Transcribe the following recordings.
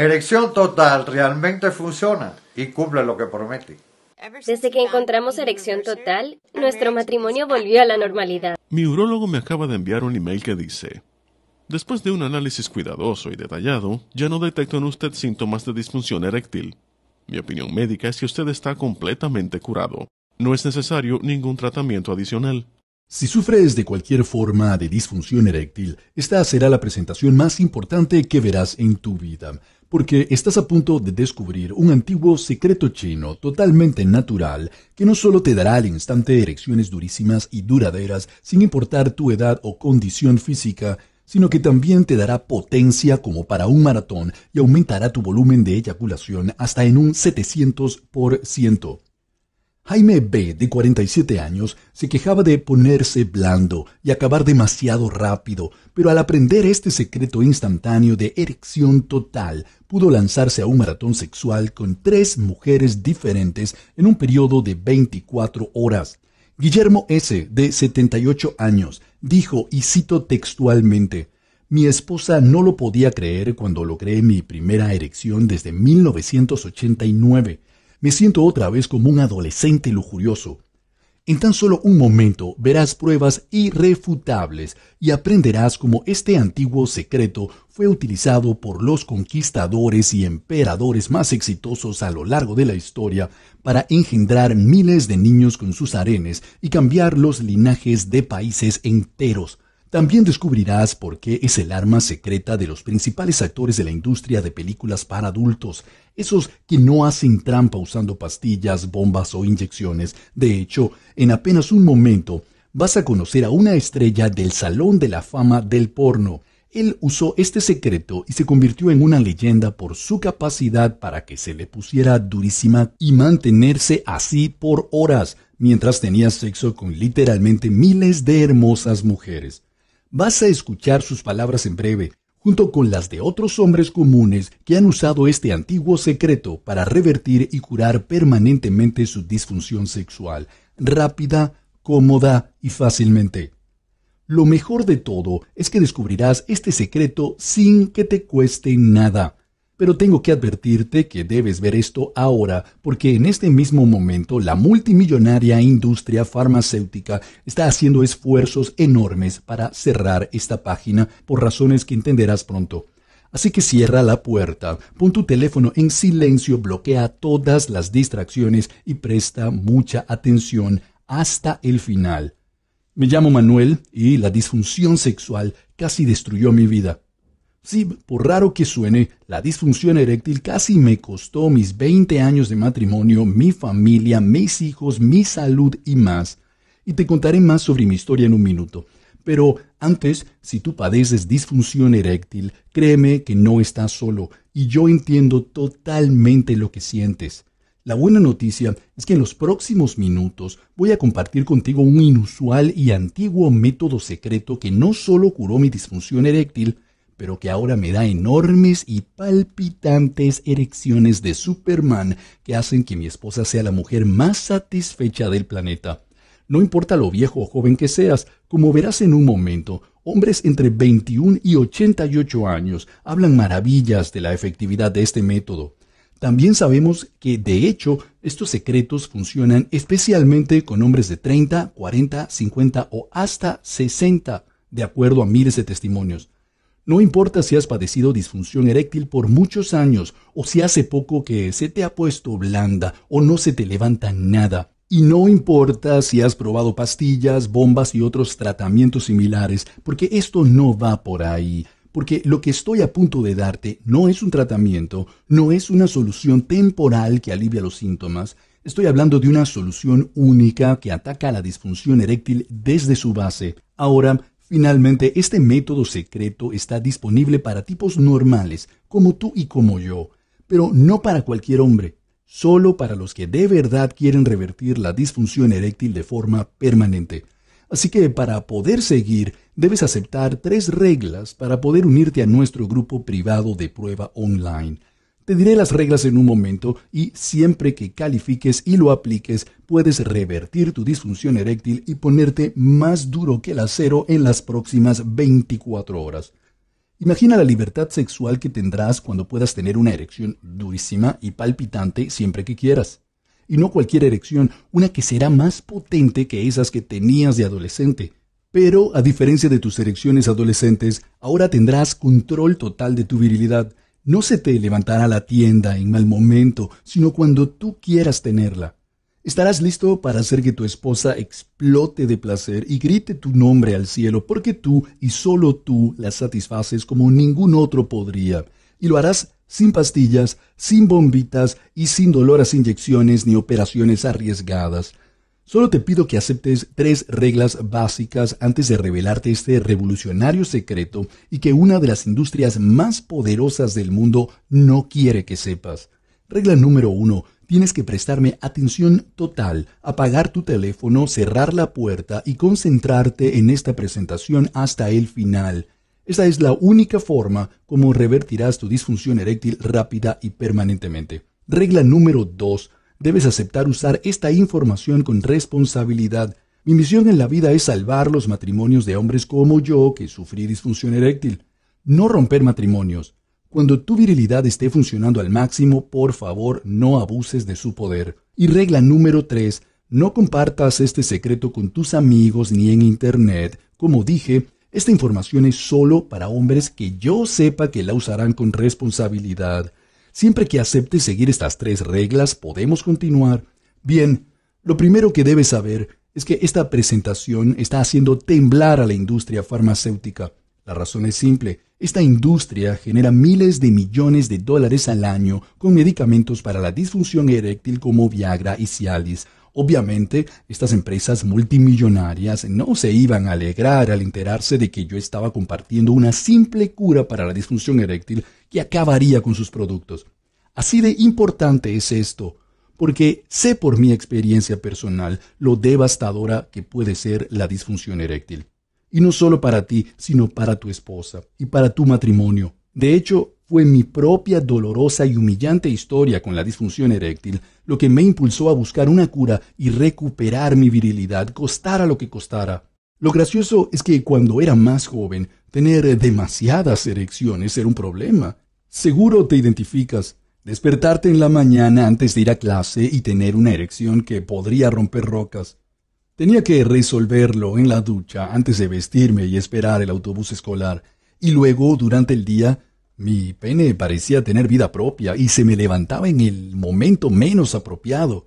Erección Total realmente funciona y cumple lo que promete. Desde que encontramos Erección Total, nuestro matrimonio volvió a la normalidad. Mi urólogo me acaba de enviar un email que dice, después de un análisis cuidadoso y detallado, ya no detecto en usted síntomas de disfunción eréctil. Mi opinión médica es que usted está completamente curado. No es necesario ningún tratamiento adicional. Si sufres de cualquier forma de disfunción eréctil, esta será la presentación más importante que verás en tu vida porque estás a punto de descubrir un antiguo secreto chino totalmente natural que no solo te dará al instante erecciones durísimas y duraderas sin importar tu edad o condición física, sino que también te dará potencia como para un maratón y aumentará tu volumen de eyaculación hasta en un 700%. Jaime B., de 47 años, se quejaba de ponerse blando y acabar demasiado rápido, pero al aprender este secreto instantáneo de erección total, pudo lanzarse a un maratón sexual con tres mujeres diferentes en un periodo de 24 horas. Guillermo S., de 78 años, dijo, y cito textualmente, mi esposa no lo podía creer cuando logré mi primera erección desde 1989. Me siento otra vez como un adolescente lujurioso. En tan solo un momento verás pruebas irrefutables y aprenderás cómo este antiguo secreto fue utilizado por los conquistadores y emperadores más exitosos a lo largo de la historia para engendrar miles de niños con sus arenes y cambiar los linajes de países enteros. También descubrirás por qué es el arma secreta de los principales actores de la industria de películas para adultos, esos que no hacen trampa usando pastillas, bombas o inyecciones. De hecho, en apenas un momento vas a conocer a una estrella del Salón de la Fama del Porno. Él usó este secreto y se convirtió en una leyenda por su capacidad para que se le pusiera durísima y mantenerse así por horas mientras tenía sexo con literalmente miles de hermosas mujeres. Vas a escuchar sus palabras en breve, junto con las de otros hombres comunes que han usado este antiguo secreto para revertir y curar permanentemente su disfunción sexual, rápida, cómoda y fácilmente. Lo mejor de todo es que descubrirás este secreto sin que te cueste nada. Pero tengo que advertirte que debes ver esto ahora, porque en este mismo momento la multimillonaria industria farmacéutica está haciendo esfuerzos enormes para cerrar esta página por razones que entenderás pronto. Así que cierra la puerta, pon tu teléfono en silencio, bloquea todas las distracciones y presta mucha atención hasta el final. Me llamo Manuel y la disfunción sexual casi destruyó mi vida. Sí, por raro que suene, la disfunción eréctil casi me costó mis 20 años de matrimonio, mi familia, mis hijos, mi salud y más. Y te contaré más sobre mi historia en un minuto. Pero antes, si tú padeces disfunción eréctil, créeme que no estás solo y yo entiendo totalmente lo que sientes. La buena noticia es que en los próximos minutos voy a compartir contigo un inusual y antiguo método secreto que no solo curó mi disfunción eréctil, pero que ahora me da enormes y palpitantes erecciones de Superman que hacen que mi esposa sea la mujer más satisfecha del planeta. No importa lo viejo o joven que seas, como verás en un momento, hombres entre 21 y 88 años hablan maravillas de la efectividad de este método. También sabemos que, de hecho, estos secretos funcionan especialmente con hombres de 30, 40, 50 o hasta 60, de acuerdo a miles de testimonios. No importa si has padecido disfunción eréctil por muchos años o si hace poco que se te ha puesto blanda o no se te levanta nada. Y no importa si has probado pastillas, bombas y otros tratamientos similares, porque esto no va por ahí. Porque lo que estoy a punto de darte no es un tratamiento, no es una solución temporal que alivia los síntomas. Estoy hablando de una solución única que ataca a la disfunción eréctil desde su base. Ahora, Finalmente, este método secreto está disponible para tipos normales, como tú y como yo, pero no para cualquier hombre, solo para los que de verdad quieren revertir la disfunción eréctil de forma permanente. Así que para poder seguir, debes aceptar tres reglas para poder unirte a nuestro grupo privado de prueba online. Te diré las reglas en un momento y siempre que califiques y lo apliques, puedes revertir tu disfunción eréctil y ponerte más duro que el acero en las próximas 24 horas. Imagina la libertad sexual que tendrás cuando puedas tener una erección durísima y palpitante siempre que quieras. Y no cualquier erección, una que será más potente que esas que tenías de adolescente. Pero, a diferencia de tus erecciones adolescentes, ahora tendrás control total de tu virilidad no se te levantará la tienda en mal momento, sino cuando tú quieras tenerla. Estarás listo para hacer que tu esposa explote de placer y grite tu nombre al cielo, porque tú y solo tú la satisfaces como ningún otro podría. Y lo harás sin pastillas, sin bombitas y sin doloras inyecciones ni operaciones arriesgadas. Solo te pido que aceptes tres reglas básicas antes de revelarte este revolucionario secreto y que una de las industrias más poderosas del mundo no quiere que sepas. Regla número uno. Tienes que prestarme atención total, apagar tu teléfono, cerrar la puerta y concentrarte en esta presentación hasta el final. Esta es la única forma como revertirás tu disfunción eréctil rápida y permanentemente. Regla número dos debes aceptar usar esta información con responsabilidad. Mi misión en la vida es salvar los matrimonios de hombres como yo que sufrí disfunción eréctil, no romper matrimonios. Cuando tu virilidad esté funcionando al máximo, por favor no abuses de su poder. Y regla número 3, no compartas este secreto con tus amigos ni en Internet. Como dije, esta información es solo para hombres que yo sepa que la usarán con responsabilidad. Siempre que aceptes seguir estas tres reglas, podemos continuar. Bien, lo primero que debes saber es que esta presentación está haciendo temblar a la industria farmacéutica. La razón es simple. Esta industria genera miles de millones de dólares al año con medicamentos para la disfunción eréctil como Viagra y Cialis, Obviamente, estas empresas multimillonarias no se iban a alegrar al enterarse de que yo estaba compartiendo una simple cura para la disfunción eréctil que acabaría con sus productos. Así de importante es esto, porque sé por mi experiencia personal lo devastadora que puede ser la disfunción eréctil. Y no solo para ti, sino para tu esposa y para tu matrimonio. De hecho, fue mi propia dolorosa y humillante historia con la disfunción eréctil lo que me impulsó a buscar una cura y recuperar mi virilidad, costara lo que costara. Lo gracioso es que cuando era más joven, tener demasiadas erecciones era un problema. Seguro te identificas. Despertarte en la mañana antes de ir a clase y tener una erección que podría romper rocas. Tenía que resolverlo en la ducha antes de vestirme y esperar el autobús escolar, y luego, durante el día, mi pene parecía tener vida propia y se me levantaba en el momento menos apropiado.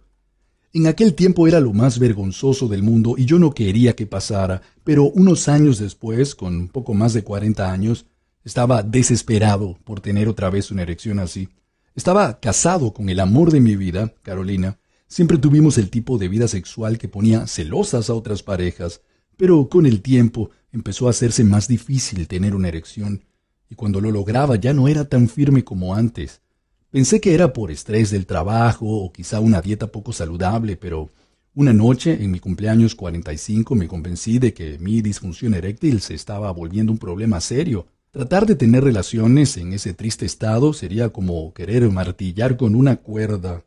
En aquel tiempo era lo más vergonzoso del mundo y yo no quería que pasara, pero unos años después, con poco más de 40 años, estaba desesperado por tener otra vez una erección así. Estaba casado con el amor de mi vida, Carolina. Siempre tuvimos el tipo de vida sexual que ponía celosas a otras parejas, pero con el tiempo empezó a hacerse más difícil tener una erección y cuando lo lograba ya no era tan firme como antes. Pensé que era por estrés del trabajo o quizá una dieta poco saludable, pero una noche, en mi cumpleaños 45, me convencí de que mi disfunción eréctil se estaba volviendo un problema serio. Tratar de tener relaciones en ese triste estado sería como querer martillar con una cuerda.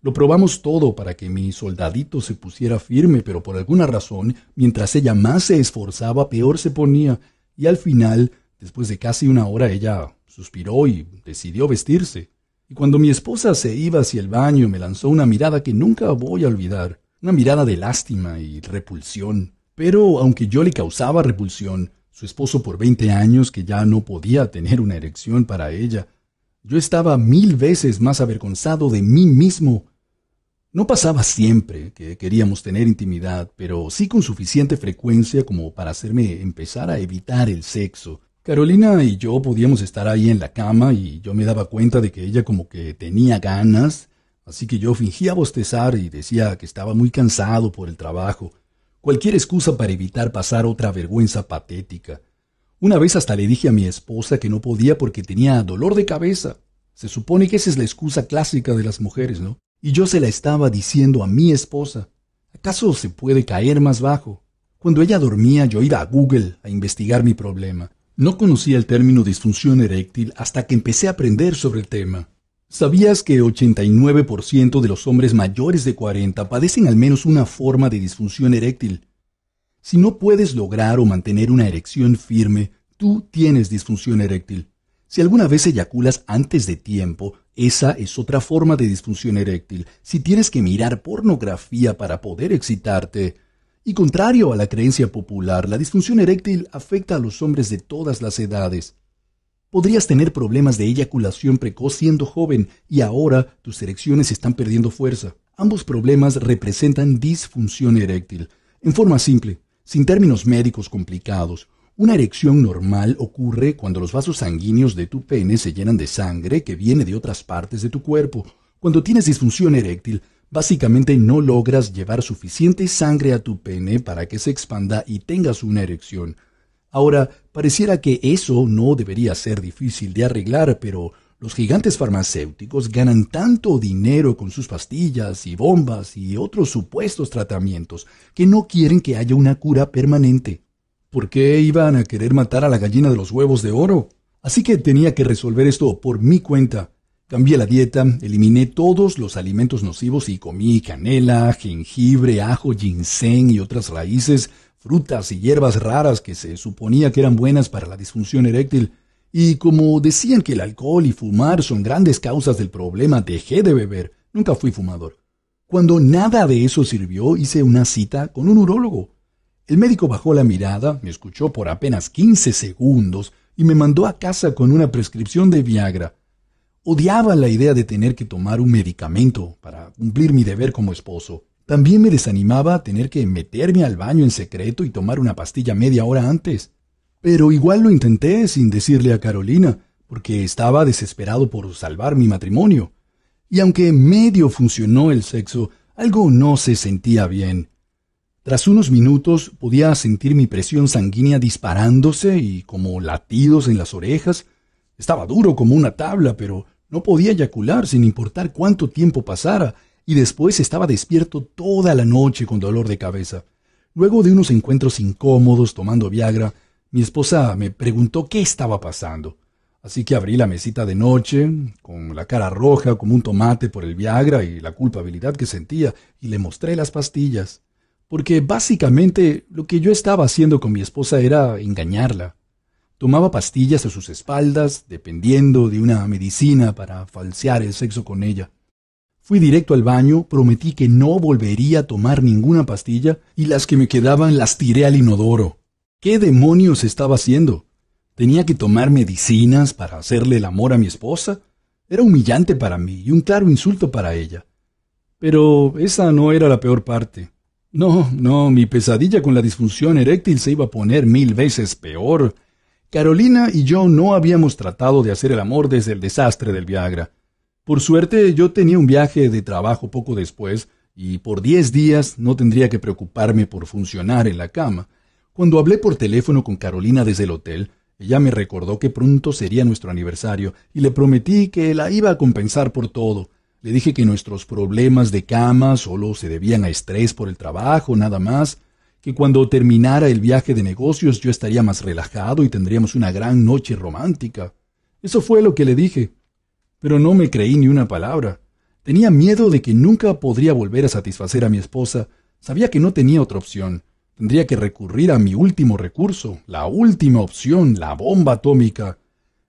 Lo probamos todo para que mi soldadito se pusiera firme, pero por alguna razón, mientras ella más se esforzaba, peor se ponía, y al final Después de casi una hora ella suspiró y decidió vestirse. Y cuando mi esposa se iba hacia el baño me lanzó una mirada que nunca voy a olvidar, una mirada de lástima y repulsión. Pero aunque yo le causaba repulsión, su esposo por veinte años que ya no podía tener una erección para ella, yo estaba mil veces más avergonzado de mí mismo. No pasaba siempre que queríamos tener intimidad, pero sí con suficiente frecuencia como para hacerme empezar a evitar el sexo Carolina y yo podíamos estar ahí en la cama y yo me daba cuenta de que ella como que tenía ganas, así que yo fingía bostezar y decía que estaba muy cansado por el trabajo, cualquier excusa para evitar pasar otra vergüenza patética. Una vez hasta le dije a mi esposa que no podía porque tenía dolor de cabeza. Se supone que esa es la excusa clásica de las mujeres, ¿no? Y yo se la estaba diciendo a mi esposa. ¿Acaso se puede caer más bajo? Cuando ella dormía yo iba a Google a investigar mi problema. No conocía el término disfunción eréctil hasta que empecé a aprender sobre el tema. ¿Sabías que 89% de los hombres mayores de 40 padecen al menos una forma de disfunción eréctil? Si no puedes lograr o mantener una erección firme, tú tienes disfunción eréctil. Si alguna vez eyaculas antes de tiempo, esa es otra forma de disfunción eréctil. Si tienes que mirar pornografía para poder excitarte, y contrario a la creencia popular, la disfunción eréctil afecta a los hombres de todas las edades. Podrías tener problemas de eyaculación precoz siendo joven y ahora tus erecciones están perdiendo fuerza. Ambos problemas representan disfunción eréctil. En forma simple, sin términos médicos complicados, una erección normal ocurre cuando los vasos sanguíneos de tu pene se llenan de sangre que viene de otras partes de tu cuerpo. Cuando tienes disfunción eréctil, Básicamente no logras llevar suficiente sangre a tu pene para que se expanda y tengas una erección. Ahora, pareciera que eso no debería ser difícil de arreglar, pero los gigantes farmacéuticos ganan tanto dinero con sus pastillas y bombas y otros supuestos tratamientos que no quieren que haya una cura permanente. ¿Por qué iban a querer matar a la gallina de los huevos de oro? Así que tenía que resolver esto por mi cuenta. Cambié la dieta, eliminé todos los alimentos nocivos y comí canela, jengibre, ajo, ginseng y otras raíces, frutas y hierbas raras que se suponía que eran buenas para la disfunción eréctil. Y como decían que el alcohol y fumar son grandes causas del problema, dejé de beber. Nunca fui fumador. Cuando nada de eso sirvió, hice una cita con un urólogo. El médico bajó la mirada, me escuchó por apenas 15 segundos y me mandó a casa con una prescripción de Viagra. Odiaba la idea de tener que tomar un medicamento para cumplir mi deber como esposo. También me desanimaba tener que meterme al baño en secreto y tomar una pastilla media hora antes. Pero igual lo intenté sin decirle a Carolina, porque estaba desesperado por salvar mi matrimonio. Y aunque medio funcionó el sexo, algo no se sentía bien. Tras unos minutos podía sentir mi presión sanguínea disparándose y como latidos en las orejas, estaba duro como una tabla, pero no podía eyacular sin importar cuánto tiempo pasara, y después estaba despierto toda la noche con dolor de cabeza. Luego de unos encuentros incómodos tomando Viagra, mi esposa me preguntó qué estaba pasando. Así que abrí la mesita de noche, con la cara roja como un tomate por el Viagra y la culpabilidad que sentía, y le mostré las pastillas. Porque básicamente lo que yo estaba haciendo con mi esposa era engañarla. Tomaba pastillas a sus espaldas, dependiendo de una medicina para falsear el sexo con ella. Fui directo al baño, prometí que no volvería a tomar ninguna pastilla y las que me quedaban las tiré al inodoro. ¿Qué demonios estaba haciendo? ¿Tenía que tomar medicinas para hacerle el amor a mi esposa? Era humillante para mí y un claro insulto para ella. Pero esa no era la peor parte. No, no, mi pesadilla con la disfunción eréctil se iba a poner mil veces peor Carolina y yo no habíamos tratado de hacer el amor desde el desastre del Viagra. Por suerte yo tenía un viaje de trabajo poco después y por diez días no tendría que preocuparme por funcionar en la cama. Cuando hablé por teléfono con Carolina desde el hotel, ella me recordó que pronto sería nuestro aniversario y le prometí que la iba a compensar por todo. Le dije que nuestros problemas de cama solo se debían a estrés por el trabajo, nada más, que cuando terminara el viaje de negocios yo estaría más relajado y tendríamos una gran noche romántica. Eso fue lo que le dije. Pero no me creí ni una palabra. Tenía miedo de que nunca podría volver a satisfacer a mi esposa. Sabía que no tenía otra opción. Tendría que recurrir a mi último recurso, la última opción, la bomba atómica.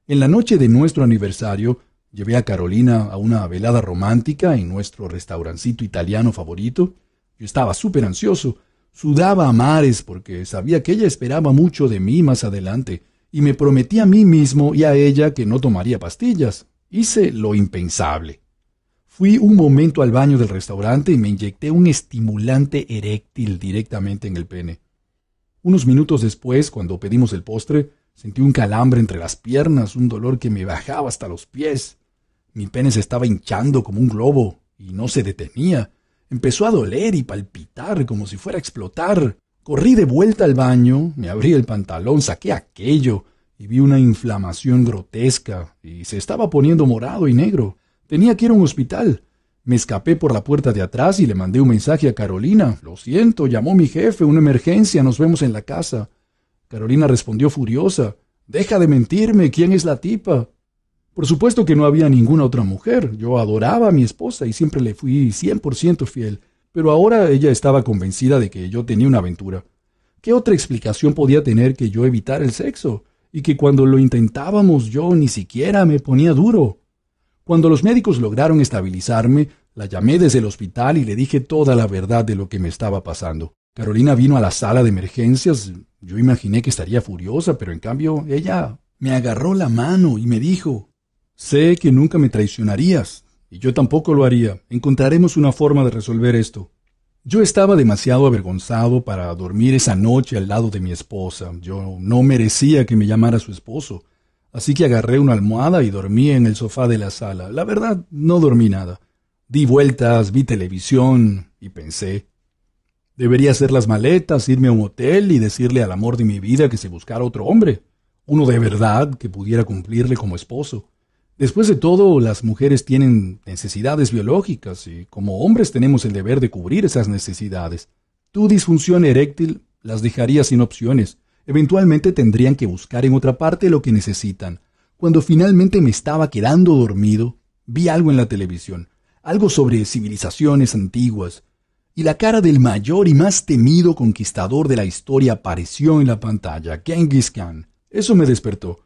En la noche de nuestro aniversario, llevé a Carolina a una velada romántica en nuestro restaurancito italiano favorito. Yo estaba súper ansioso. Sudaba a mares porque sabía que ella esperaba mucho de mí más adelante, y me prometí a mí mismo y a ella que no tomaría pastillas. Hice lo impensable. Fui un momento al baño del restaurante y me inyecté un estimulante eréctil directamente en el pene. Unos minutos después, cuando pedimos el postre, sentí un calambre entre las piernas, un dolor que me bajaba hasta los pies. Mi pene se estaba hinchando como un globo y no se detenía. Empezó a doler y palpitar como si fuera a explotar. Corrí de vuelta al baño, me abrí el pantalón, saqué aquello y vi una inflamación grotesca y se estaba poniendo morado y negro. Tenía que ir a un hospital. Me escapé por la puerta de atrás y le mandé un mensaje a Carolina. Lo siento, llamó mi jefe, una emergencia, nos vemos en la casa. Carolina respondió furiosa. Deja de mentirme, ¿quién es la tipa? Por supuesto que no había ninguna otra mujer. Yo adoraba a mi esposa y siempre le fui 100% fiel, pero ahora ella estaba convencida de que yo tenía una aventura. ¿Qué otra explicación podía tener que yo evitar el sexo? Y que cuando lo intentábamos yo ni siquiera me ponía duro. Cuando los médicos lograron estabilizarme, la llamé desde el hospital y le dije toda la verdad de lo que me estaba pasando. Carolina vino a la sala de emergencias. Yo imaginé que estaría furiosa, pero en cambio ella me agarró la mano y me dijo, Sé que nunca me traicionarías, y yo tampoco lo haría. Encontraremos una forma de resolver esto. Yo estaba demasiado avergonzado para dormir esa noche al lado de mi esposa. Yo no merecía que me llamara su esposo. Así que agarré una almohada y dormí en el sofá de la sala. La verdad, no dormí nada. Di vueltas, vi televisión y pensé. Debería hacer las maletas, irme a un hotel y decirle al amor de mi vida que se buscara otro hombre. Uno de verdad que pudiera cumplirle como esposo. Después de todo, las mujeres tienen necesidades biológicas y como hombres tenemos el deber de cubrir esas necesidades. Tu disfunción eréctil las dejaría sin opciones. Eventualmente tendrían que buscar en otra parte lo que necesitan. Cuando finalmente me estaba quedando dormido, vi algo en la televisión, algo sobre civilizaciones antiguas, y la cara del mayor y más temido conquistador de la historia apareció en la pantalla, Genghis Khan. Eso me despertó.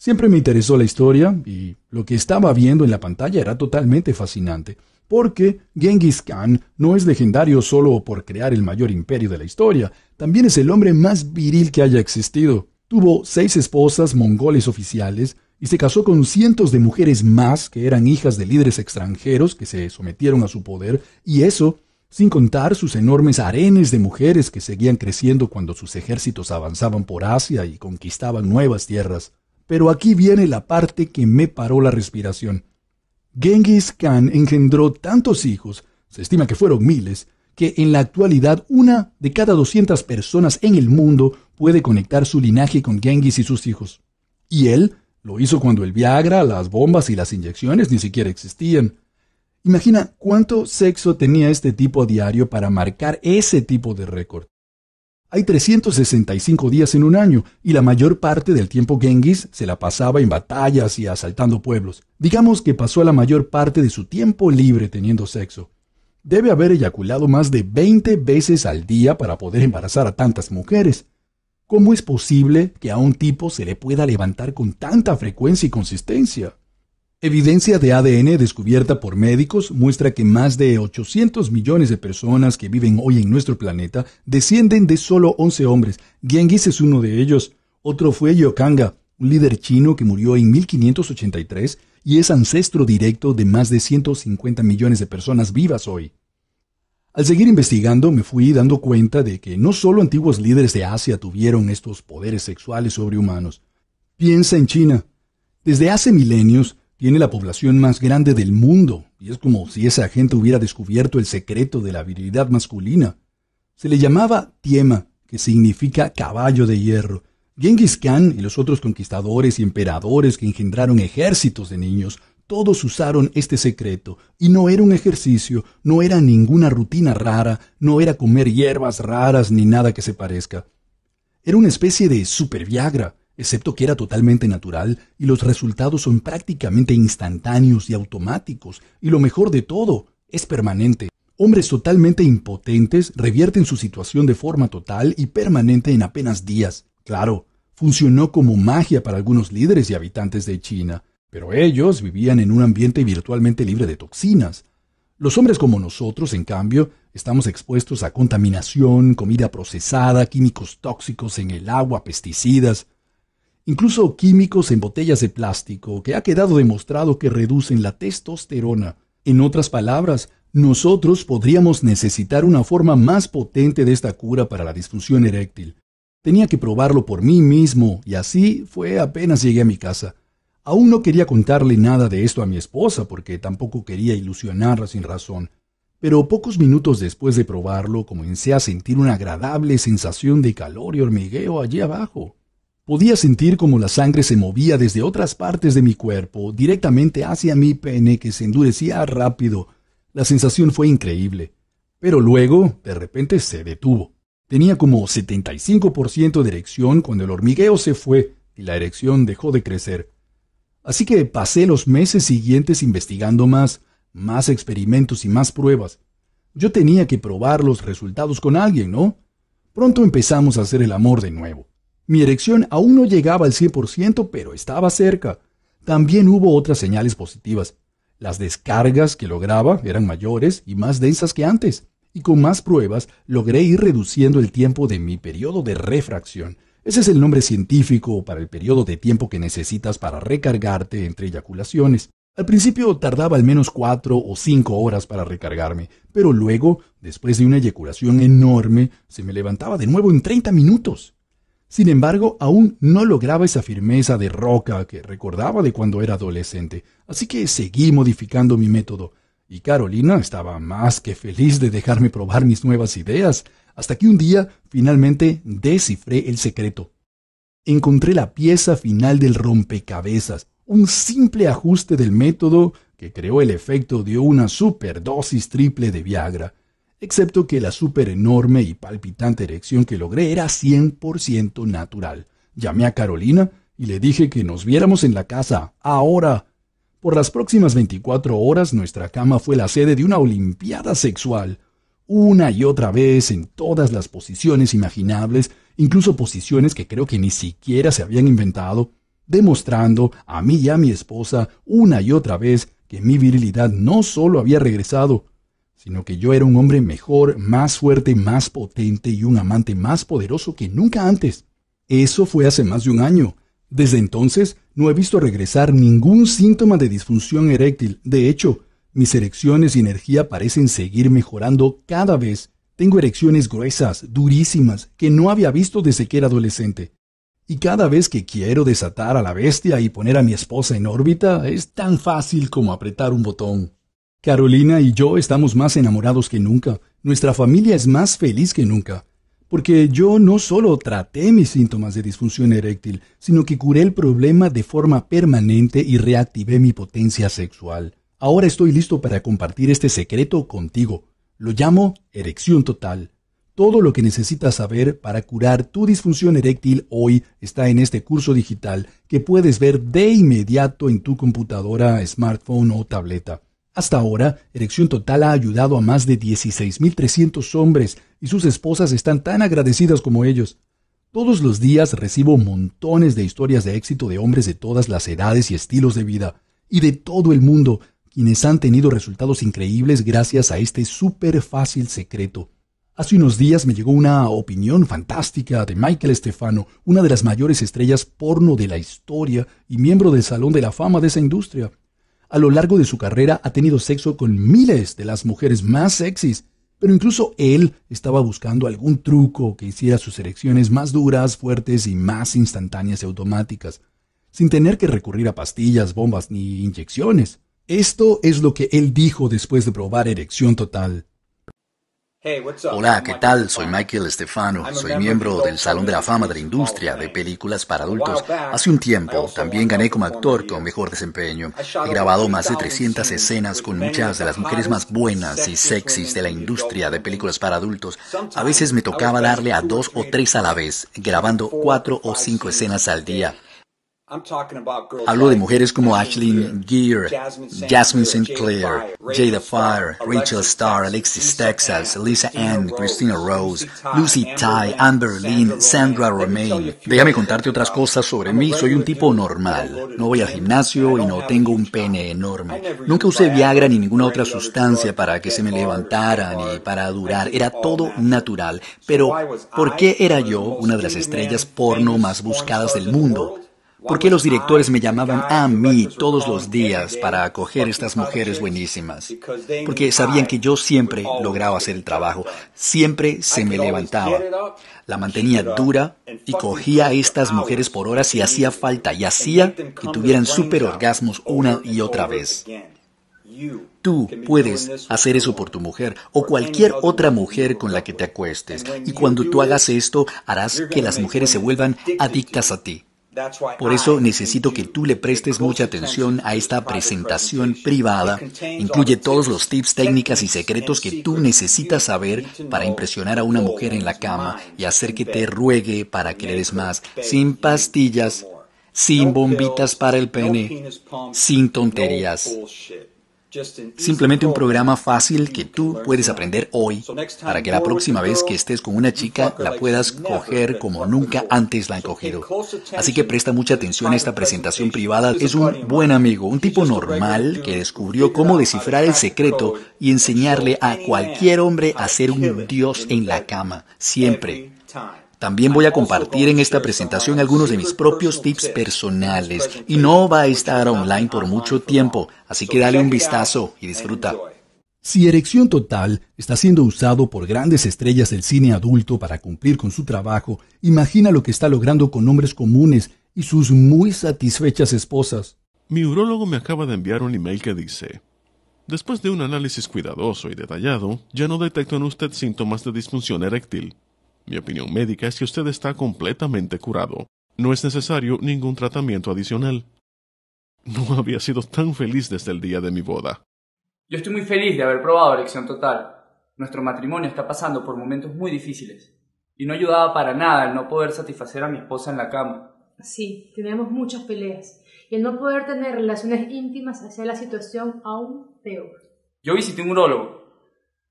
Siempre me interesó la historia y lo que estaba viendo en la pantalla era totalmente fascinante, porque Genghis Khan no es legendario solo por crear el mayor imperio de la historia, también es el hombre más viril que haya existido. Tuvo seis esposas mongoles oficiales y se casó con cientos de mujeres más que eran hijas de líderes extranjeros que se sometieron a su poder, y eso sin contar sus enormes arenes de mujeres que seguían creciendo cuando sus ejércitos avanzaban por Asia y conquistaban nuevas tierras. Pero aquí viene la parte que me paró la respiración. Genghis Khan engendró tantos hijos, se estima que fueron miles, que en la actualidad una de cada 200 personas en el mundo puede conectar su linaje con Genghis y sus hijos. Y él lo hizo cuando el Viagra, las bombas y las inyecciones ni siquiera existían. Imagina cuánto sexo tenía este tipo diario para marcar ese tipo de récord. Hay 365 días en un año y la mayor parte del tiempo Genghis se la pasaba en batallas y asaltando pueblos. Digamos que pasó la mayor parte de su tiempo libre teniendo sexo. Debe haber eyaculado más de 20 veces al día para poder embarazar a tantas mujeres. ¿Cómo es posible que a un tipo se le pueda levantar con tanta frecuencia y consistencia? Evidencia de ADN descubierta por médicos muestra que más de 800 millones de personas que viven hoy en nuestro planeta descienden de solo 11 hombres. Genghis es uno de ellos. Otro fue Yokanga, un líder chino que murió en 1583 y es ancestro directo de más de 150 millones de personas vivas hoy. Al seguir investigando me fui dando cuenta de que no solo antiguos líderes de Asia tuvieron estos poderes sexuales sobrehumanos. Piensa en China. Desde hace milenios, tiene la población más grande del mundo, y es como si esa gente hubiera descubierto el secreto de la virilidad masculina. Se le llamaba Tiema, que significa caballo de hierro. Genghis Khan y los otros conquistadores y emperadores que engendraron ejércitos de niños, todos usaron este secreto, y no era un ejercicio, no era ninguna rutina rara, no era comer hierbas raras ni nada que se parezca. Era una especie de super Viagra, excepto que era totalmente natural y los resultados son prácticamente instantáneos y automáticos, y lo mejor de todo, es permanente. Hombres totalmente impotentes revierten su situación de forma total y permanente en apenas días. Claro, funcionó como magia para algunos líderes y habitantes de China, pero ellos vivían en un ambiente virtualmente libre de toxinas. Los hombres como nosotros, en cambio, estamos expuestos a contaminación, comida procesada, químicos tóxicos en el agua, pesticidas, incluso químicos en botellas de plástico, que ha quedado demostrado que reducen la testosterona. En otras palabras, nosotros podríamos necesitar una forma más potente de esta cura para la disfunción eréctil. Tenía que probarlo por mí mismo, y así fue apenas llegué a mi casa. Aún no quería contarle nada de esto a mi esposa, porque tampoco quería ilusionarla sin razón. Pero pocos minutos después de probarlo, comencé a sentir una agradable sensación de calor y hormigueo allí abajo. Podía sentir como la sangre se movía desde otras partes de mi cuerpo directamente hacia mi pene que se endurecía rápido. La sensación fue increíble. Pero luego, de repente, se detuvo. Tenía como 75% de erección cuando el hormigueo se fue y la erección dejó de crecer. Así que pasé los meses siguientes investigando más, más experimentos y más pruebas. Yo tenía que probar los resultados con alguien, ¿no? Pronto empezamos a hacer el amor de nuevo. Mi erección aún no llegaba al 100%, pero estaba cerca. También hubo otras señales positivas. Las descargas que lograba eran mayores y más densas que antes, y con más pruebas logré ir reduciendo el tiempo de mi periodo de refracción. Ese es el nombre científico para el periodo de tiempo que necesitas para recargarte entre eyaculaciones. Al principio tardaba al menos cuatro o cinco horas para recargarme, pero luego, después de una eyaculación enorme, se me levantaba de nuevo en 30 minutos. Sin embargo, aún no lograba esa firmeza de roca que recordaba de cuando era adolescente, así que seguí modificando mi método, y Carolina estaba más que feliz de dejarme probar mis nuevas ideas, hasta que un día finalmente descifré el secreto. Encontré la pieza final del rompecabezas, un simple ajuste del método que creó el efecto de una superdosis triple de Viagra excepto que la súper enorme y palpitante erección que logré era 100% natural. Llamé a Carolina y le dije que nos viéramos en la casa, ahora. Por las próximas 24 horas nuestra cama fue la sede de una olimpiada sexual. Una y otra vez en todas las posiciones imaginables, incluso posiciones que creo que ni siquiera se habían inventado, demostrando a mí y a mi esposa una y otra vez que mi virilidad no solo había regresado, sino que yo era un hombre mejor, más fuerte, más potente y un amante más poderoso que nunca antes. Eso fue hace más de un año. Desde entonces no he visto regresar ningún síntoma de disfunción eréctil. De hecho, mis erecciones y energía parecen seguir mejorando cada vez. Tengo erecciones gruesas, durísimas, que no había visto desde que era adolescente. Y cada vez que quiero desatar a la bestia y poner a mi esposa en órbita, es tan fácil como apretar un botón. Carolina y yo estamos más enamorados que nunca. Nuestra familia es más feliz que nunca. Porque yo no solo traté mis síntomas de disfunción eréctil, sino que curé el problema de forma permanente y reactivé mi potencia sexual. Ahora estoy listo para compartir este secreto contigo. Lo llamo erección total. Todo lo que necesitas saber para curar tu disfunción eréctil hoy está en este curso digital que puedes ver de inmediato en tu computadora, smartphone o tableta. Hasta ahora, Erección Total ha ayudado a más de 16.300 hombres y sus esposas están tan agradecidas como ellos. Todos los días recibo montones de historias de éxito de hombres de todas las edades y estilos de vida, y de todo el mundo, quienes han tenido resultados increíbles gracias a este súper fácil secreto. Hace unos días me llegó una opinión fantástica de Michael Stefano, una de las mayores estrellas porno de la historia y miembro del Salón de la Fama de esa industria. A lo largo de su carrera ha tenido sexo con miles de las mujeres más sexys, pero incluso él estaba buscando algún truco que hiciera sus erecciones más duras, fuertes y más instantáneas y automáticas, sin tener que recurrir a pastillas, bombas ni inyecciones. Esto es lo que él dijo después de probar erección total. Hola, ¿qué tal? Soy Michael Stefano. Soy miembro del Salón de la Fama de la Industria de Películas para Adultos. Hace un tiempo también gané como actor con mejor desempeño. He grabado más de 300 escenas con muchas de las mujeres más buenas y sexys de la industria de películas para adultos. A veces me tocaba darle a dos o tres a la vez, grabando cuatro o cinco escenas al día. Hablo de mujeres como Ashley Gear, Jasmine Sinclair, Jada Fire, Rachel Starr, Alexis Texas, Lisa Ann, Christina Rose, Lucy Ty, Amber Lynn, Sandra Romain. Déjame contarte otras cosas sobre mí. Soy un tipo normal. No voy al gimnasio y no tengo un pene enorme. Nunca usé Viagra ni ninguna otra sustancia para que se me levantara ni para durar. Era todo natural. Pero, ¿por qué era yo una de las estrellas porno más buscadas del mundo? ¿Por qué los directores me llamaban a mí todos los días para acoger estas mujeres buenísimas? Porque sabían que yo siempre lograba hacer el trabajo, siempre se me levantaba. La mantenía dura y cogía a estas mujeres por horas si hacía falta y hacía que tuvieran super orgasmos una y otra vez. Tú puedes hacer eso por tu mujer o cualquier otra mujer con la que te acuestes. Y cuando tú hagas esto, harás que las mujeres se vuelvan adictas a ti. Por eso necesito que tú le prestes mucha atención a esta presentación privada. Incluye todos los tips, técnicas y secretos que tú necesitas saber para impresionar a una mujer en la cama y hacer que te ruegue para que le des más, sin pastillas, sin bombitas para el pene, sin tonterías. Simplemente un programa fácil que tú puedes aprender hoy para que la próxima vez que estés con una chica la puedas coger como nunca antes la han cogido. Así que presta mucha atención a esta presentación privada. Es un buen amigo, un tipo normal que descubrió cómo descifrar el secreto y enseñarle a cualquier hombre a ser un dios en la cama, siempre. También voy a compartir en esta presentación algunos de mis propios tips personales y no va a estar online por mucho tiempo, así que dale un vistazo y disfruta. Si Erección Total está siendo usado por grandes estrellas del cine adulto para cumplir con su trabajo, imagina lo que está logrando con hombres comunes y sus muy satisfechas esposas. Mi urólogo me acaba de enviar un email que dice, después de un análisis cuidadoso y detallado, ya no detecto en usted síntomas de disfunción eréctil. Mi opinión médica es que usted está completamente curado. No es necesario ningún tratamiento adicional. No había sido tan feliz desde el día de mi boda. Yo estoy muy feliz de haber probado erección total. Nuestro matrimonio está pasando por momentos muy difíciles. Y no ayudaba para nada el no poder satisfacer a mi esposa en la cama. Sí, tenemos muchas peleas. Y el no poder tener relaciones íntimas hacía la situación aún peor. Yo visité un urólogo,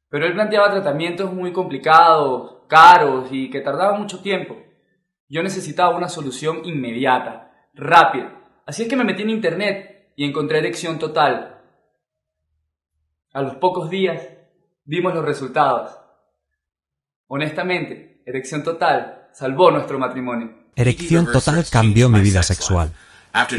pero él planteaba tratamientos muy complicados, caros y que tardaba mucho tiempo. Yo necesitaba una solución inmediata, rápida. Así es que me metí en internet y encontré erección total. A los pocos días vimos los resultados. Honestamente, erección total salvó nuestro matrimonio. Erección total cambió mi vida sexual.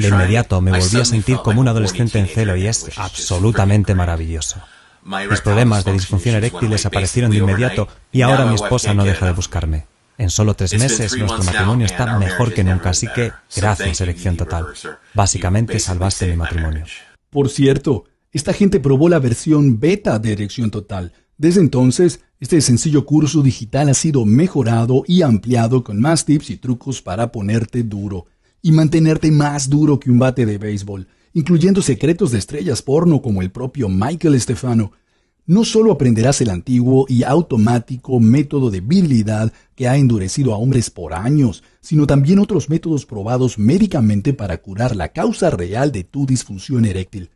De inmediato me volví a sentir como un adolescente en celo y es absolutamente maravilloso. Mis problemas de disfunción eréctil desaparecieron de inmediato y ahora mi esposa no deja de buscarme. En solo tres meses nuestro matrimonio está mejor que nunca, así que gracias erección total. Básicamente salvaste mi matrimonio. Por cierto, esta gente probó la versión beta de erección total. Desde entonces, este sencillo curso digital ha sido mejorado y ampliado con más tips y trucos para ponerte duro y mantenerte más duro que un bate de béisbol incluyendo secretos de estrellas porno como el propio Michael Stefano, no solo aprenderás el antiguo y automático método de virilidad que ha endurecido a hombres por años, sino también otros métodos probados médicamente para curar la causa real de tu disfunción eréctil.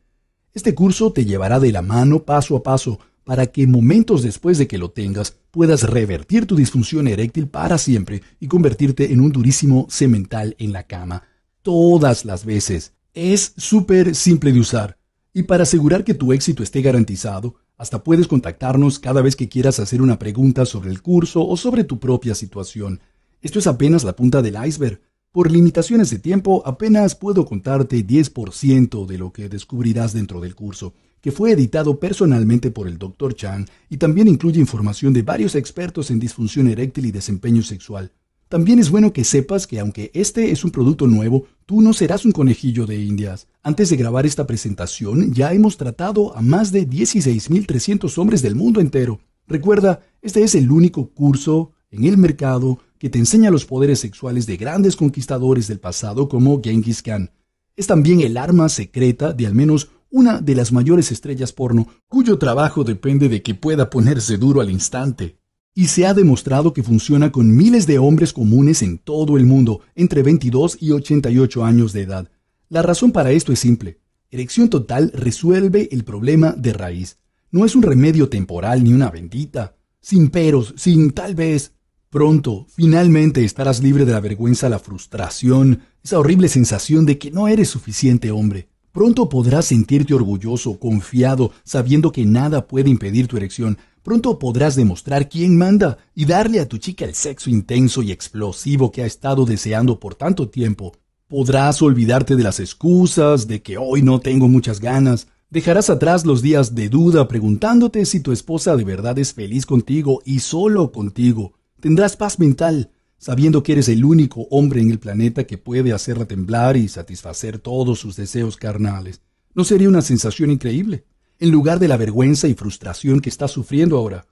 Este curso te llevará de la mano paso a paso para que momentos después de que lo tengas puedas revertir tu disfunción eréctil para siempre y convertirte en un durísimo semental en la cama, todas las veces. Es súper simple de usar. Y para asegurar que tu éxito esté garantizado, hasta puedes contactarnos cada vez que quieras hacer una pregunta sobre el curso o sobre tu propia situación. Esto es apenas la punta del iceberg. Por limitaciones de tiempo, apenas puedo contarte 10% de lo que descubrirás dentro del curso, que fue editado personalmente por el Dr. Chan y también incluye información de varios expertos en disfunción eréctil y desempeño sexual. También es bueno que sepas que aunque este es un producto nuevo, tú no serás un conejillo de indias. Antes de grabar esta presentación, ya hemos tratado a más de 16.300 hombres del mundo entero. Recuerda, este es el único curso en el mercado que te enseña los poderes sexuales de grandes conquistadores del pasado como Genghis Khan. Es también el arma secreta de al menos una de las mayores estrellas porno, cuyo trabajo depende de que pueda ponerse duro al instante y se ha demostrado que funciona con miles de hombres comunes en todo el mundo, entre 22 y 88 años de edad. La razón para esto es simple. Erección total resuelve el problema de raíz. No es un remedio temporal ni una bendita. Sin peros, sin tal vez. Pronto, finalmente estarás libre de la vergüenza, la frustración, esa horrible sensación de que no eres suficiente hombre. Pronto podrás sentirte orgulloso, confiado, sabiendo que nada puede impedir tu erección, Pronto podrás demostrar quién manda y darle a tu chica el sexo intenso y explosivo que ha estado deseando por tanto tiempo. Podrás olvidarte de las excusas, de que hoy no tengo muchas ganas. Dejarás atrás los días de duda preguntándote si tu esposa de verdad es feliz contigo y solo contigo. Tendrás paz mental, sabiendo que eres el único hombre en el planeta que puede hacerla temblar y satisfacer todos sus deseos carnales. ¿No sería una sensación increíble? en lugar de la vergüenza y frustración que estás sufriendo ahora.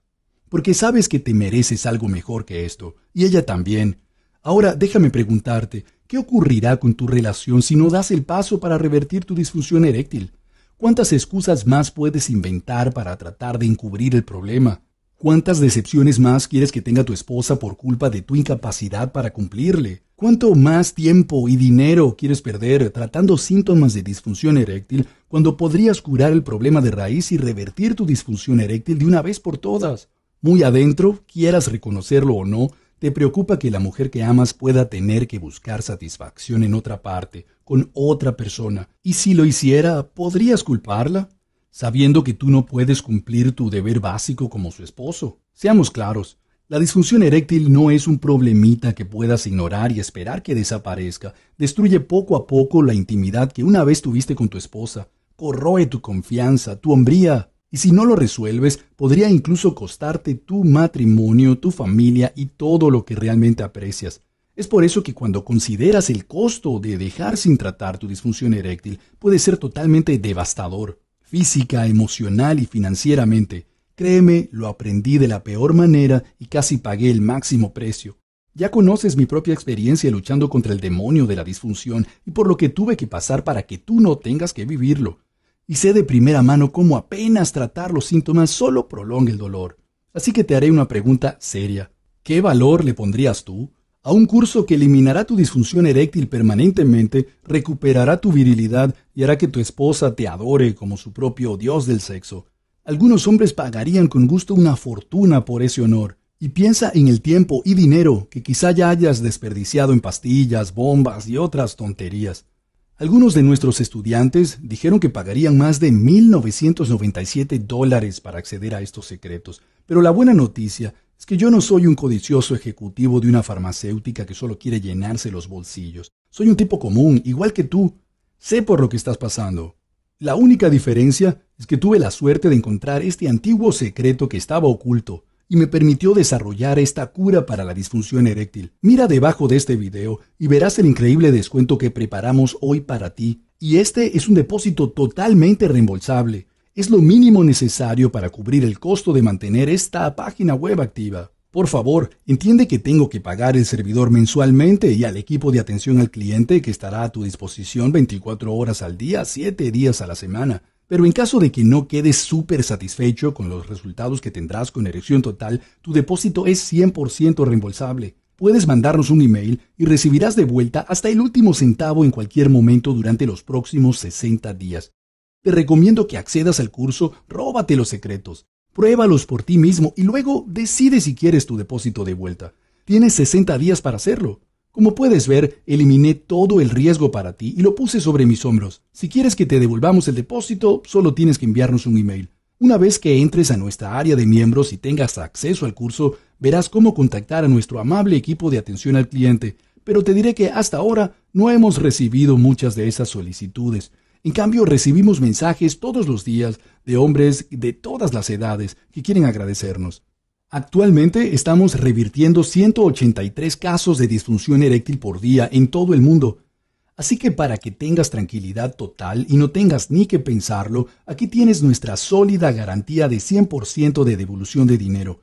Porque sabes que te mereces algo mejor que esto, y ella también. Ahora déjame preguntarte, ¿qué ocurrirá con tu relación si no das el paso para revertir tu disfunción eréctil? ¿Cuántas excusas más puedes inventar para tratar de encubrir el problema? ¿Cuántas decepciones más quieres que tenga tu esposa por culpa de tu incapacidad para cumplirle? ¿Cuánto más tiempo y dinero quieres perder tratando síntomas de disfunción eréctil cuando podrías curar el problema de raíz y revertir tu disfunción eréctil de una vez por todas? Muy adentro, quieras reconocerlo o no, te preocupa que la mujer que amas pueda tener que buscar satisfacción en otra parte, con otra persona, y si lo hiciera, ¿podrías culparla? sabiendo que tú no puedes cumplir tu deber básico como su esposo. Seamos claros, la disfunción eréctil no es un problemita que puedas ignorar y esperar que desaparezca. Destruye poco a poco la intimidad que una vez tuviste con tu esposa, corroe tu confianza, tu hombría, y si no lo resuelves, podría incluso costarte tu matrimonio, tu familia y todo lo que realmente aprecias. Es por eso que cuando consideras el costo de dejar sin tratar tu disfunción eréctil, puede ser totalmente devastador física, emocional y financieramente. Créeme, lo aprendí de la peor manera y casi pagué el máximo precio. Ya conoces mi propia experiencia luchando contra el demonio de la disfunción y por lo que tuve que pasar para que tú no tengas que vivirlo. Y sé de primera mano cómo apenas tratar los síntomas solo prolonga el dolor. Así que te haré una pregunta seria. ¿Qué valor le pondrías tú a un curso que eliminará tu disfunción eréctil permanentemente, recuperará tu virilidad y hará que tu esposa te adore como su propio dios del sexo. Algunos hombres pagarían con gusto una fortuna por ese honor. Y piensa en el tiempo y dinero que quizá ya hayas desperdiciado en pastillas, bombas y otras tonterías. Algunos de nuestros estudiantes dijeron que pagarían más de 1.997 dólares para acceder a estos secretos, pero la buena noticia es que yo no soy un codicioso ejecutivo de una farmacéutica que solo quiere llenarse los bolsillos. Soy un tipo común, igual que tú. Sé por lo que estás pasando. La única diferencia es que tuve la suerte de encontrar este antiguo secreto que estaba oculto y me permitió desarrollar esta cura para la disfunción eréctil. Mira debajo de este video y verás el increíble descuento que preparamos hoy para ti. Y este es un depósito totalmente reembolsable es lo mínimo necesario para cubrir el costo de mantener esta página web activa. Por favor, entiende que tengo que pagar el servidor mensualmente y al equipo de atención al cliente que estará a tu disposición 24 horas al día, 7 días a la semana. Pero en caso de que no quedes súper satisfecho con los resultados que tendrás con erección total, tu depósito es 100% reembolsable. Puedes mandarnos un email y recibirás de vuelta hasta el último centavo en cualquier momento durante los próximos 60 días. Te recomiendo que accedas al curso Róbate los secretos. Pruébalos por ti mismo y luego decide si quieres tu depósito de vuelta. Tienes 60 días para hacerlo. Como puedes ver, eliminé todo el riesgo para ti y lo puse sobre mis hombros. Si quieres que te devolvamos el depósito, solo tienes que enviarnos un email. Una vez que entres a nuestra área de miembros y tengas acceso al curso, verás cómo contactar a nuestro amable equipo de atención al cliente, pero te diré que hasta ahora no hemos recibido muchas de esas solicitudes. En cambio, recibimos mensajes todos los días de hombres de todas las edades que quieren agradecernos. Actualmente estamos revirtiendo 183 casos de disfunción eréctil por día en todo el mundo. Así que para que tengas tranquilidad total y no tengas ni que pensarlo, aquí tienes nuestra sólida garantía de 100% de devolución de dinero.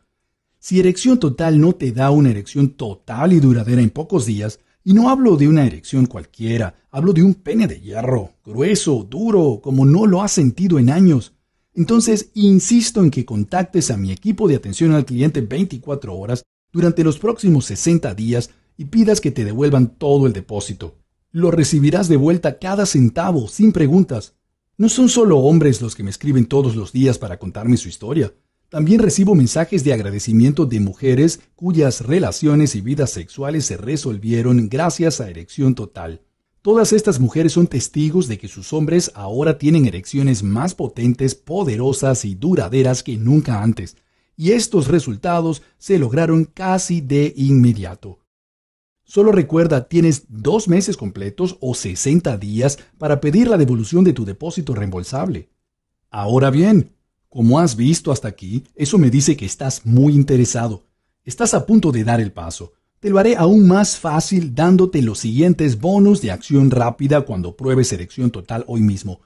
Si erección total no te da una erección total y duradera en pocos días, y no hablo de una erección cualquiera, hablo de un pene de hierro, grueso, duro, como no lo has sentido en años. Entonces, insisto en que contactes a mi equipo de atención al cliente 24 horas durante los próximos 60 días y pidas que te devuelvan todo el depósito. Lo recibirás de vuelta cada centavo, sin preguntas. No son solo hombres los que me escriben todos los días para contarme su historia. También recibo mensajes de agradecimiento de mujeres cuyas relaciones y vidas sexuales se resolvieron gracias a erección total. Todas estas mujeres son testigos de que sus hombres ahora tienen erecciones más potentes, poderosas y duraderas que nunca antes, y estos resultados se lograron casi de inmediato. Solo recuerda, tienes dos meses completos o 60 días para pedir la devolución de tu depósito reembolsable. Ahora bien, como has visto hasta aquí, eso me dice que estás muy interesado. Estás a punto de dar el paso. Te lo haré aún más fácil dándote los siguientes bonos de acción rápida cuando pruebes selección total hoy mismo.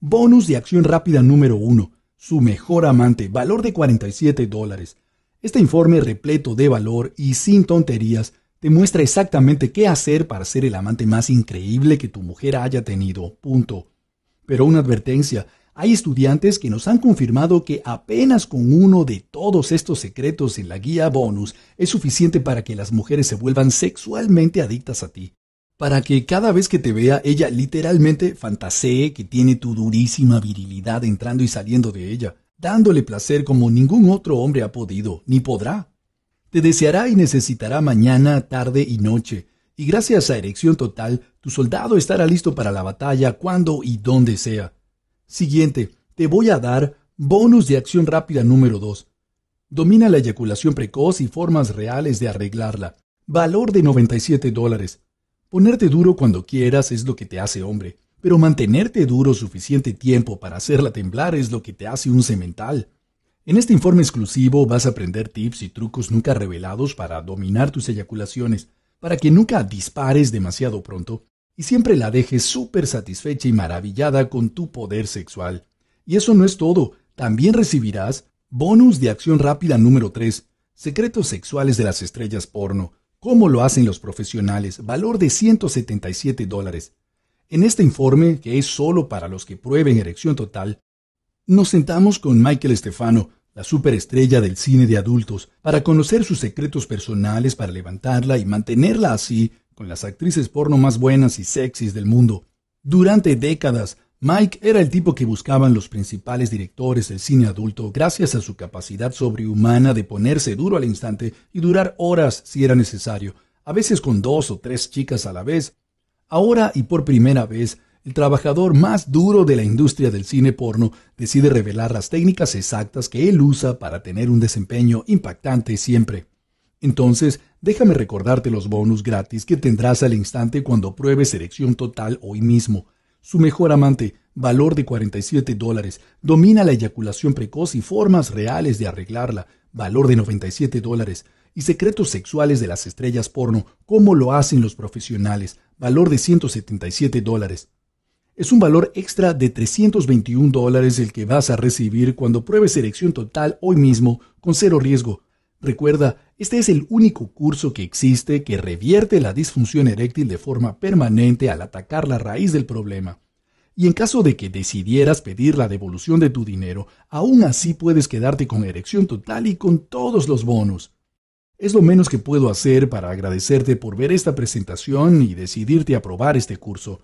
Bonus de acción rápida número 1. Su mejor amante, valor de 47 dólares. Este informe repleto de valor y sin tonterías te muestra exactamente qué hacer para ser el amante más increíble que tu mujer haya tenido. Punto. Pero una advertencia, hay estudiantes que nos han confirmado que apenas con uno de todos estos secretos en la guía bonus es suficiente para que las mujeres se vuelvan sexualmente adictas a ti. Para que cada vez que te vea ella literalmente fantasee que tiene tu durísima virilidad entrando y saliendo de ella, dándole placer como ningún otro hombre ha podido, ni podrá. Te deseará y necesitará mañana, tarde y noche, y gracias a Erección Total, tu soldado estará listo para la batalla cuando y donde sea. Siguiente, te voy a dar bonus de acción rápida número 2. Domina la eyaculación precoz y formas reales de arreglarla. Valor de 97 dólares. Ponerte duro cuando quieras es lo que te hace hombre, pero mantenerte duro suficiente tiempo para hacerla temblar es lo que te hace un semental. En este informe exclusivo vas a aprender tips y trucos nunca revelados para dominar tus eyaculaciones, para que nunca dispares demasiado pronto y siempre la dejes súper satisfecha y maravillada con tu poder sexual. Y eso no es todo, también recibirás bonus de acción rápida número 3, secretos sexuales de las estrellas porno, cómo lo hacen los profesionales, valor de 177 dólares. En este informe, que es solo para los que prueben erección total, nos sentamos con Michael Stefano, la superestrella del cine de adultos, para conocer sus secretos personales para levantarla y mantenerla así con las actrices porno más buenas y sexys del mundo. Durante décadas, Mike era el tipo que buscaban los principales directores del cine adulto gracias a su capacidad sobrehumana de ponerse duro al instante y durar horas si era necesario, a veces con dos o tres chicas a la vez. Ahora y por primera vez, el trabajador más duro de la industria del cine porno decide revelar las técnicas exactas que él usa para tener un desempeño impactante siempre. Entonces, déjame recordarte los bonus gratis que tendrás al instante cuando pruebes erección Total hoy mismo. Su mejor amante, valor de 47 dólares, domina la eyaculación precoz y formas reales de arreglarla, valor de 97 dólares, y secretos sexuales de las estrellas porno, cómo lo hacen los profesionales, valor de 177 dólares. Es un valor extra de 321 dólares el que vas a recibir cuando pruebes erección Total hoy mismo, con cero riesgo Recuerda, este es el único curso que existe que revierte la disfunción eréctil de forma permanente al atacar la raíz del problema. Y en caso de que decidieras pedir la devolución de tu dinero, aún así puedes quedarte con erección total y con todos los bonos. Es lo menos que puedo hacer para agradecerte por ver esta presentación y decidirte a aprobar este curso.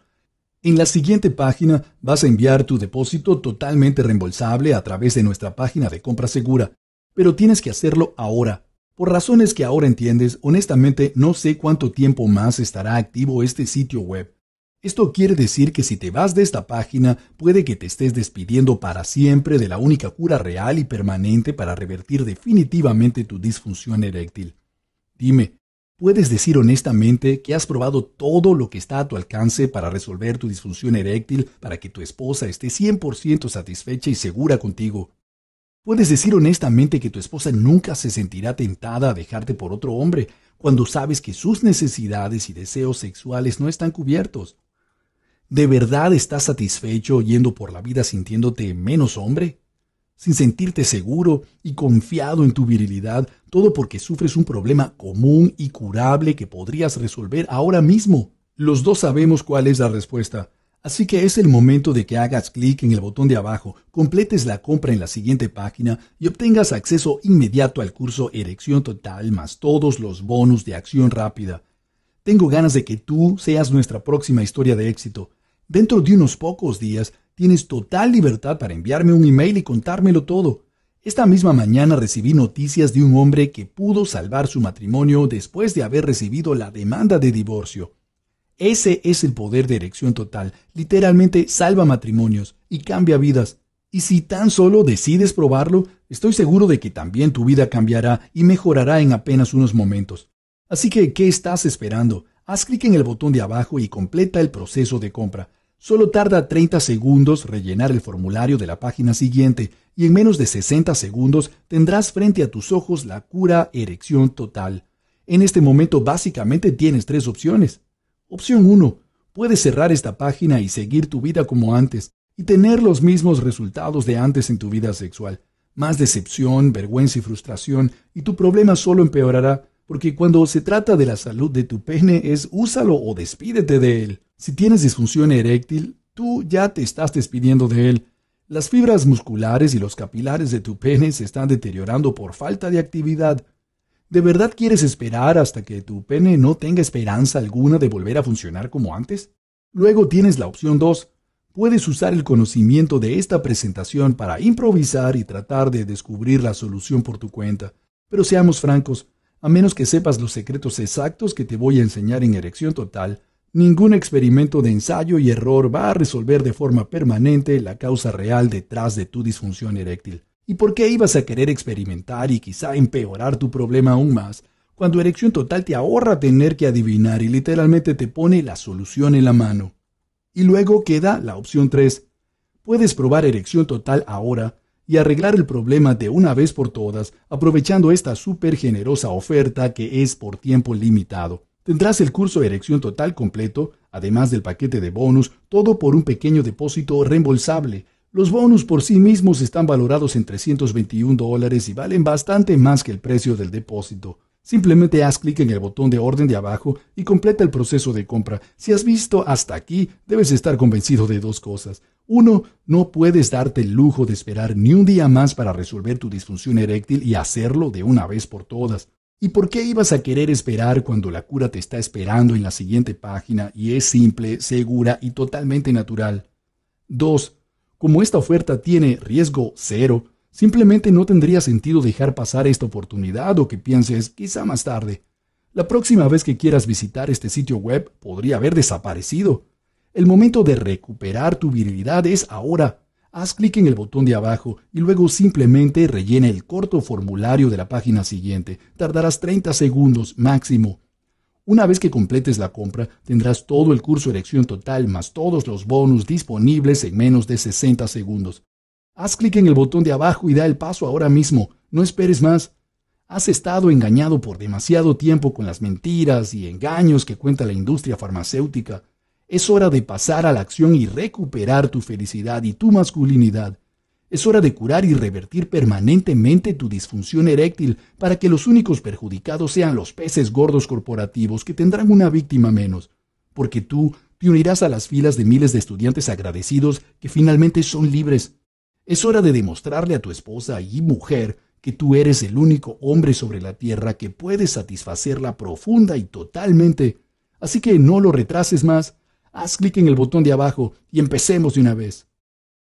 En la siguiente página vas a enviar tu depósito totalmente reembolsable a través de nuestra página de compra segura pero tienes que hacerlo ahora. Por razones que ahora entiendes, honestamente no sé cuánto tiempo más estará activo este sitio web. Esto quiere decir que si te vas de esta página, puede que te estés despidiendo para siempre de la única cura real y permanente para revertir definitivamente tu disfunción eréctil. Dime, ¿puedes decir honestamente que has probado todo lo que está a tu alcance para resolver tu disfunción eréctil para que tu esposa esté 100% satisfecha y segura contigo Puedes decir honestamente que tu esposa nunca se sentirá tentada a dejarte por otro hombre cuando sabes que sus necesidades y deseos sexuales no están cubiertos. ¿De verdad estás satisfecho yendo por la vida sintiéndote menos hombre? Sin sentirte seguro y confiado en tu virilidad, todo porque sufres un problema común y curable que podrías resolver ahora mismo. Los dos sabemos cuál es la respuesta. Así que es el momento de que hagas clic en el botón de abajo, completes la compra en la siguiente página y obtengas acceso inmediato al curso Erección Total más todos los bonus de acción rápida. Tengo ganas de que tú seas nuestra próxima historia de éxito. Dentro de unos pocos días tienes total libertad para enviarme un email y contármelo todo. Esta misma mañana recibí noticias de un hombre que pudo salvar su matrimonio después de haber recibido la demanda de divorcio. Ese es el poder de erección total. Literalmente salva matrimonios y cambia vidas. Y si tan solo decides probarlo, estoy seguro de que también tu vida cambiará y mejorará en apenas unos momentos. Así que, ¿qué estás esperando? Haz clic en el botón de abajo y completa el proceso de compra. Solo tarda 30 segundos rellenar el formulario de la página siguiente y en menos de 60 segundos tendrás frente a tus ojos la cura erección total. En este momento básicamente tienes tres opciones. Opción 1. Puedes cerrar esta página y seguir tu vida como antes y tener los mismos resultados de antes en tu vida sexual. Más decepción, vergüenza y frustración, y tu problema solo empeorará, porque cuando se trata de la salud de tu pene es úsalo o despídete de él. Si tienes disfunción eréctil, tú ya te estás despidiendo de él. Las fibras musculares y los capilares de tu pene se están deteriorando por falta de actividad. ¿De verdad quieres esperar hasta que tu pene no tenga esperanza alguna de volver a funcionar como antes? Luego tienes la opción 2. Puedes usar el conocimiento de esta presentación para improvisar y tratar de descubrir la solución por tu cuenta. Pero seamos francos, a menos que sepas los secretos exactos que te voy a enseñar en erección total, ningún experimento de ensayo y error va a resolver de forma permanente la causa real detrás de tu disfunción eréctil. ¿Y por qué ibas a querer experimentar y quizá empeorar tu problema aún más cuando Erección Total te ahorra tener que adivinar y literalmente te pone la solución en la mano? Y luego queda la opción 3. Puedes probar Erección Total ahora y arreglar el problema de una vez por todas aprovechando esta súper generosa oferta que es por tiempo limitado. Tendrás el curso de Erección Total completo, además del paquete de bonus, todo por un pequeño depósito reembolsable los bonus por sí mismos están valorados en 321 dólares y valen bastante más que el precio del depósito. Simplemente haz clic en el botón de orden de abajo y completa el proceso de compra. Si has visto hasta aquí, debes estar convencido de dos cosas. Uno, no puedes darte el lujo de esperar ni un día más para resolver tu disfunción eréctil y hacerlo de una vez por todas. ¿Y por qué ibas a querer esperar cuando la cura te está esperando en la siguiente página y es simple, segura y totalmente natural? Dos, como esta oferta tiene riesgo cero, simplemente no tendría sentido dejar pasar esta oportunidad o que pienses quizá más tarde. La próxima vez que quieras visitar este sitio web podría haber desaparecido. El momento de recuperar tu virilidad es ahora. Haz clic en el botón de abajo y luego simplemente rellena el corto formulario de la página siguiente. Tardarás 30 segundos máximo una vez que completes la compra, tendrás todo el curso Erección Total más todos los bonus disponibles en menos de 60 segundos. Haz clic en el botón de abajo y da el paso ahora mismo. No esperes más. Has estado engañado por demasiado tiempo con las mentiras y engaños que cuenta la industria farmacéutica. Es hora de pasar a la acción y recuperar tu felicidad y tu masculinidad. Es hora de curar y revertir permanentemente tu disfunción eréctil para que los únicos perjudicados sean los peces gordos corporativos que tendrán una víctima menos, porque tú te unirás a las filas de miles de estudiantes agradecidos que finalmente son libres. Es hora de demostrarle a tu esposa y mujer que tú eres el único hombre sobre la tierra que puede satisfacerla profunda y totalmente. Así que no lo retrases más, haz clic en el botón de abajo y empecemos de una vez.